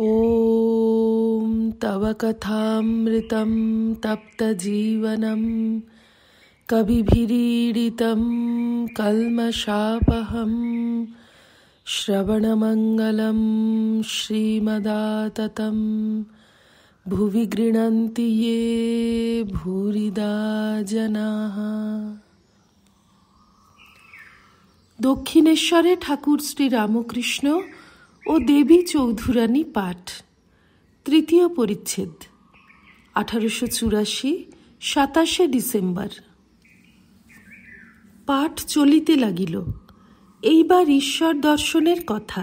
ॐ तव कथामृतं तप्तजीवनं कविभिरीडितं कल्मषापहं श्रवणमङ्गलं श्रीमदाततं भुवि गृह्णन्ति ये भूरिदा जनाः দক্ষিণেশ্বরে ঠাকুর শ্রী রামকৃষ্ণ ও দেবী চৌধুরানী পাঠ তৃতীয় পরিচ্ছেদ আঠারোশো চুরাশি সাতাশে ডিসেম্বর পাঠ চলিতে লাগিল এইবার ঈশ্বর দর্শনের কথা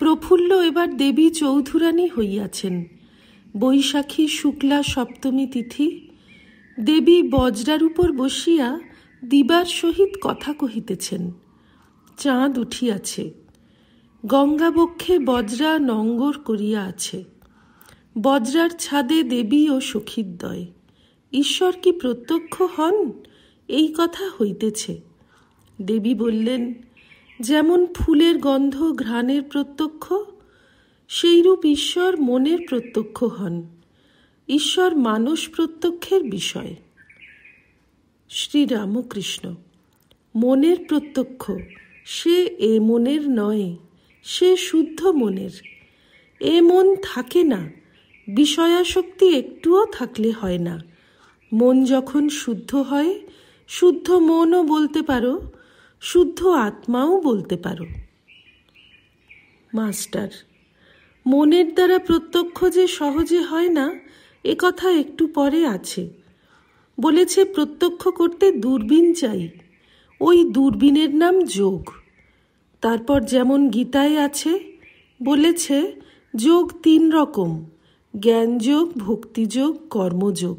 প্রফুল্ল এবার দেবী চৌধুরানী হইয়াছেন বৈশাখী শুক্লা সপ্তমী তিথি দেবী বজ্রার উপর বসিয়া দিবার সহিত কথা কহিতেছেন চাঁদ উঠিয়াছে গঙ্গাবক্ষে বজ্রা নঙ্গর করিয়া আছে বজ্রার ছাদে দেবী ও সখীদ্বয় ঈশ্বর কি প্রত্যক্ষ হন এই কথা হইতেছে দেবী বললেন যেমন ফুলের গন্ধ ঘ্রাণের প্রত্যক্ষ সেইরূপ ঈশ্বর মনের প্রত্যক্ষ হন ঈশ্বর মানুষ প্রত্যক্ষের বিষয় শ্রীরামকৃষ্ণ মনের প্রত্যক্ষ সে এ মনের নয় সে শুদ্ধ মনের এ মন থাকে না বিষয়াশক্তি একটুও থাকলে হয় না মন যখন শুদ্ধ হয় শুদ্ধ মনও বলতে পারো শুদ্ধ আত্মাও বলতে পারো মাস্টার মনের দ্বারা প্রত্যক্ষ যে সহজে হয় না এ কথা একটু পরে আছে বলেছে প্রত্যক্ষ করতে দূরবীন চাই ওই দূরবীনের নাম যোগ তারপর যেমন গীতায় আছে বলেছে যোগ তিন রকম জ্ঞানযোগ ভক্তিযোগ কর্মযোগ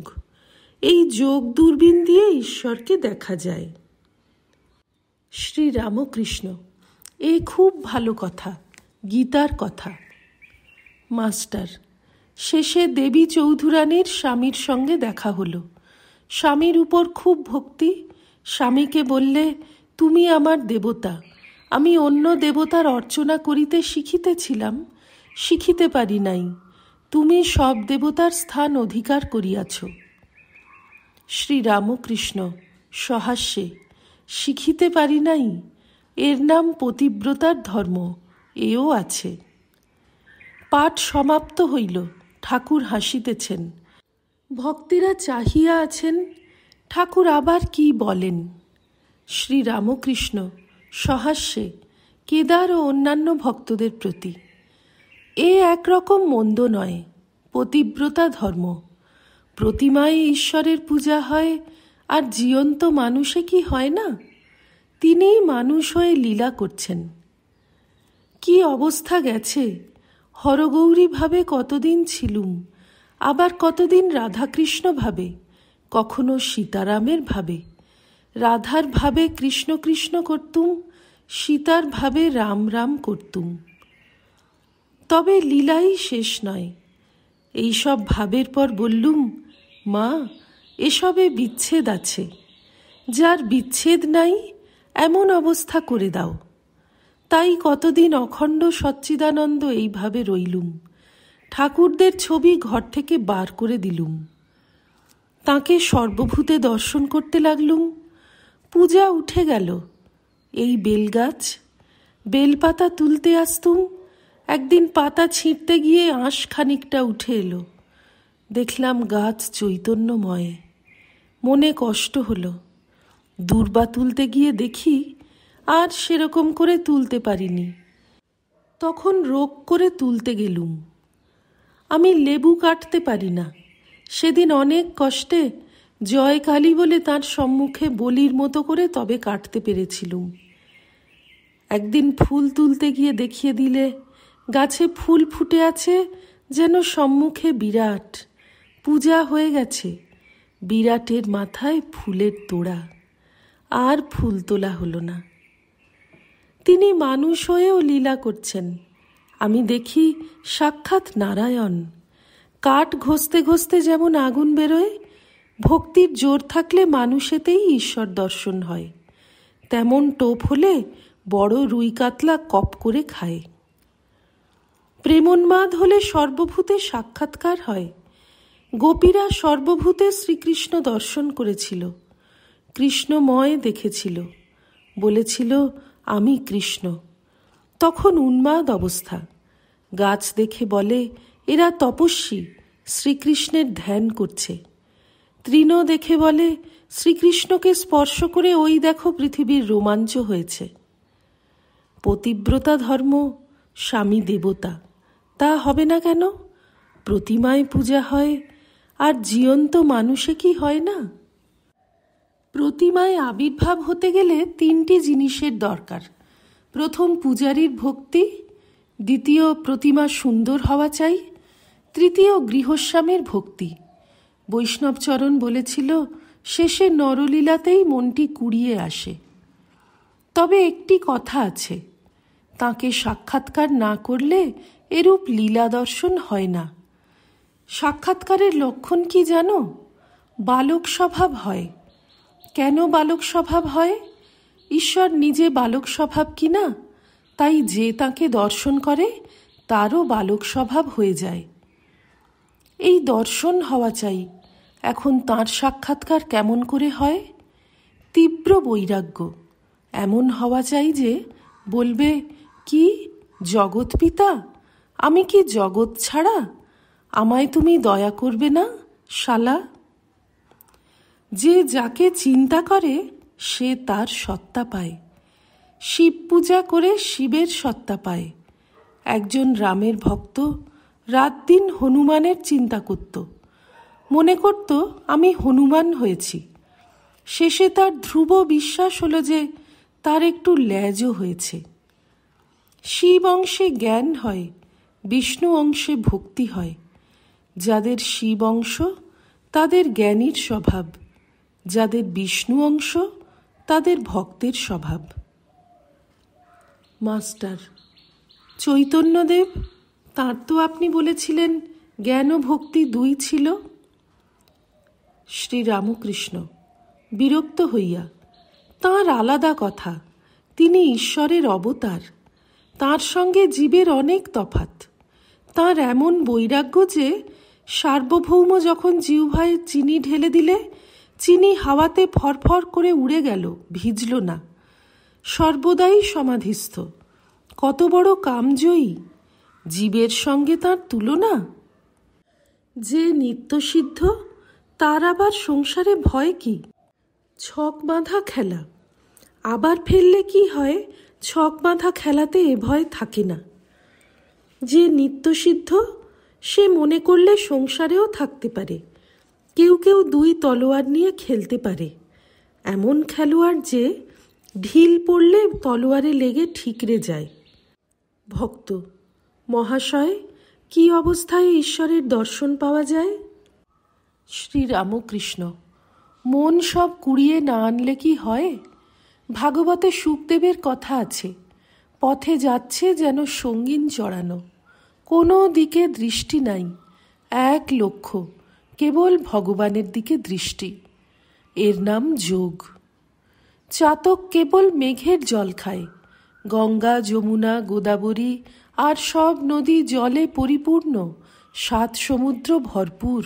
এই যোগ দূরবীন দিয়ে ঈশ্বরকে দেখা যায় শ্রী রামকৃষ্ণ এ খুব ভালো কথা গীতার কথা মাস্টার শেষে দেবী চৌধুরানীর স্বামীর সঙ্গে দেখা হলো স্বামীর উপর খুব ভক্তি স্বামীকে বললে তুমি আমার দেবতা আমি অন্য দেবতার অর্চনা করিতে শিখিতেছিলাম শিখিতে পারি নাই তুমি সব দেবতার স্থান অধিকার করিয়াছ শ্রীরামকৃষ্ণ সহাস্যে শিখিতে পারি নাই এর নাম পতিব্রতার ধর্ম এও আছে পাঠ সমাপ্ত হইল ঠাকুর হাসিতেছেন ভক্তিরা চাহিয়া আছেন ঠাকুর আবার কি বলেন শ্রীরামকৃষ্ণ সহাস্যে কেদার ও অন্যান্য ভক্তদের প্রতি এ একরকম মন্দ নয় পতিব্রতা ধর্ম প্রতিমায় ঈশ্বরের পূজা হয় আর জীবন্ত মানুষে কি হয় না তিনিই মানুষ হয়ে লীলা করছেন কি অবস্থা গেছে হরগৌরীভাবে কতদিন ছিলুম আবার কতদিন রাধাকৃষ্ণভাবে কখনো সীতারামের ভাবে রাধার ভাবে কৃষ্ণ কৃষ্ণ করতুম সীতার ভাবে রাম রাম করতুম তবে লীলাই শেষ নয় এইসব ভাবের পর বললুম মা এসবে বিচ্ছেদ আছে যার বিচ্ছেদ নাই এমন অবস্থা করে দাও তাই কতদিন অখণ্ড সচ্চিদানন্দ এইভাবে রইলুম ঠাকুরদের ছবি ঘর থেকে বার করে দিলুম তাকে সর্বভূতে দর্শন করতে লাগলুম পূজা উঠে গেল এই বেলগাছ বেলপাতা তুলতে আসতুম একদিন পাতা ছিঁড়তে গিয়ে আঁশ খানিকটা উঠে এলো দেখলাম গাছ চৈতন্যময় মনে কষ্ট হলো দুর্বা তুলতে গিয়ে দেখি আর সেরকম করে তুলতে পারিনি তখন রোগ করে তুলতে গেলুম আমি লেবু কাটতে পারি না সেদিন অনেক কষ্টে জয় কালী বলে তার সম্মুখে বলির মতো করে তবে কাটতে পেরেছিলুম একদিন ফুল তুলতে গিয়ে দেখিয়ে দিলে গাছে ফুল ফুটে আছে যেন সম্মুখে বিরাট পূজা হয়ে গেছে বিরাটের মাথায় ফুলের তোড়া আর ফুল তোলা হলো না তিনি মানুষ হয়েও লীলা করছেন আমি দেখি সাক্ষাৎ নারায়ণ কাঠ ঘষতে ঘষতে যেমন আগুন বেরোয় ভক্তির জোর থাকলে মানুষেতেই ঈশ্বর দর্শন হয় তেমন টোপ হলে বড় রুই কাতলা কপ করে খায় প্রেমোন্মাদ হলে সর্বভূতে সাক্ষাৎকার হয় গোপীরা সর্বভূতে শ্রীকৃষ্ণ দর্শন করেছিল কৃষ্ণময় দেখেছিল বলেছিল আমি কৃষ্ণ তখন উন্মাদ অবস্থা গাছ দেখে বলে এরা তপস্বী শ্রীকৃষ্ণের ধ্যান করছে তৃণ দেখে বলে শ্রীকৃষ্ণকে স্পর্শ করে ওই দেখো পৃথিবীর রোমাঞ্চ হয়েছে পতিব্রতা ধর্ম স্বামী দেবতা তা হবে না কেন প্রতিমায় পূজা হয় আর জীবন্ত মানুষে কি হয় না প্রতিমায় আবির্ভাব হতে গেলে তিনটি জিনিসের দরকার প্রথম পূজারীর ভক্তি দ্বিতীয় প্রতিমা সুন্দর হওয়া চাই তৃতীয় গৃহস্বামীর ভক্তি বৈষ্ণবচরণ বলেছিল শেষে নরলীলাতেই মনটি কুড়িয়ে আসে তবে একটি কথা আছে তাকে সাক্ষাৎকার না করলে এরূপ লীলা দর্শন হয় না সাক্ষাৎকারের লক্ষণ কি জানো বালক স্বভাব হয় কেন বালক স্বভাব হয় ঈশ্বর নিজে বালক স্বভাব কি না তাই যে তাকে দর্শন করে তারও বালক স্বভাব হয়ে যায় এই দর্শন হওয়া চাই এখন তাঁর সাক্ষাৎকার কেমন করে হয় তীব্র বৈরাগ্য এমন হওয়া চাই যে বলবে কি জগৎ পিতা আমি কি জগৎ ছাড়া আমায় তুমি দয়া করবে না শালা যে যাকে চিন্তা করে সে তার সত্তা পায় শিব পূজা করে শিবের সত্তা পায় একজন রামের ভক্ত রাত দিন হনুমানের চিন্তা করত মনে করত আমি হনুমান হয়েছি শেষে তার ধ্রুব বিশ্বাস হলো যে তার একটু ল্যাজও হয়েছে শিব অংশে জ্ঞান হয় বিষ্ণু অংশে ভক্তি হয় যাদের শিব অংশ তাদের জ্ঞানীর স্বভাব যাদের বিষ্ণু অংশ তাদের ভক্তের স্বভাব মাস্টার চৈতন্যদেব তাঁর তো আপনি বলেছিলেন জ্ঞান ও ভক্তি দুই ছিল শ্রীরামকৃষ্ণ বিরক্ত হইয়া তার আলাদা কথা তিনি ঈশ্বরের অবতার তার সঙ্গে জীবের অনেক তফাত তার এমন বৈরাগ্য যে সার্বভৌম যখন ভাই চিনি ঢেলে দিলে চিনি হাওয়াতে ফরফর করে উড়ে গেল ভিজল না সর্বদাই সমাধিস্থ কত বড় কামজয়ী জীবের সঙ্গে তার তুলনা যে নিত্যসিদ্ধ তার আবার সংসারে ভয় কি ছক বাঁধা খেলা আবার ফেললে কি হয় ছক বাঁধা খেলাতে এ ভয় থাকে না যে নিত্যসিদ্ধ সে মনে করলে সংসারেও থাকতে পারে কেউ কেউ দুই তলোয়ার নিয়ে খেলতে পারে এমন খেলোয়াড় যে ঢিল পড়লে তলোয়ারে লেগে ঠিকরে যায় ভক্ত মহাশয় কি অবস্থায় ঈশ্বরের দর্শন পাওয়া যায় শ্রীরামকৃষ্ণ মন সব কুড়িয়ে না আনলে কি হয় ভাগবতে সুখদেবের কথা আছে পথে যাচ্ছে যেন সঙ্গীন চড়ানো কোনো দিকে দৃষ্টি নাই এক লক্ষ্য কেবল ভগবানের দিকে দৃষ্টি এর নাম যোগ চাতক কেবল মেঘের জল খায় গঙ্গা যমুনা গোদাবরী আর সব নদী জলে পরিপূর্ণ সাত সমুদ্র ভরপুর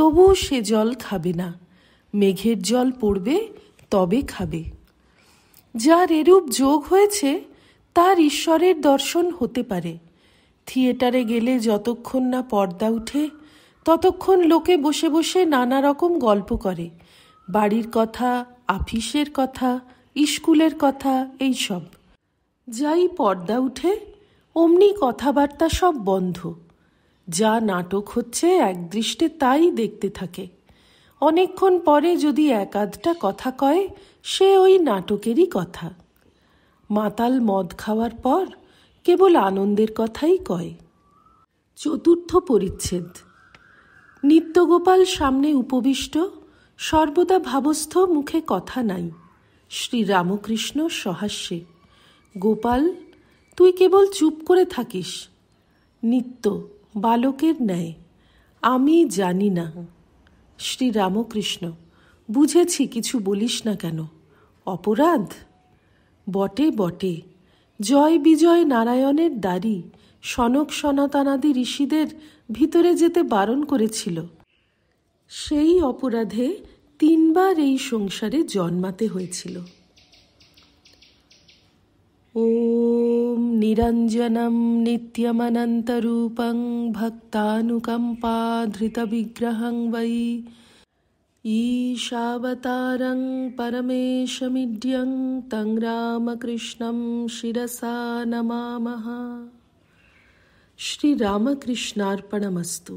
তবুও সে জল খাবে না মেঘের জল পড়বে তবে খাবে যার এরূপ যোগ হয়েছে তার ঈশ্বরের দর্শন হতে পারে থিয়েটারে গেলে যতক্ষণ না পর্দা উঠে ততক্ষণ লোকে বসে বসে নানা রকম গল্প করে বাড়ির কথা আফিসের কথা স্কুলের কথা এইসব যাই পর্দা উঠে অমনি কথাবার্তা সব বন্ধ যা নাটক হচ্ছে একদৃষ্টে তাই দেখতে থাকে অনেকক্ষণ পরে যদি এক আধটা কথা কয় সে ওই নাটকেরই কথা মাতাল মদ খাওয়ার পর কেবল আনন্দের কথাই কয় চতুর্থ পরিচ্ছেদ নিত্যগোপাল সামনে উপবিষ্ট সর্বদা ভাবস্থ মুখে কথা নাই শ্রী রামকৃষ্ণ সহাস্যে গোপাল তুই কেবল চুপ করে থাকিস নিত্য বালকের ন্যায় আমি জানি না শ্রী রামকৃষ্ণ বুঝেছি কিছু বলিস না কেন অপরাধ বটে বটে জয় বিজয় নারায়ণের দাড়ি সনক সনাতনাদি ঋষিদের ভিতরে যেতে বারণ করেছিল সেই অপরাধে তিনবার এই সংসারে জন্মাতে হয়েছিল ও निरञ्जनं नित्यमनन्तरूपं भक्तानुकम्पाधृतविग्रहं वै ईशावतारं परमेशमिध्यं तं रामकृष्णं शिरसा नमामः श्रीरामकृष्णार्पणमस्तु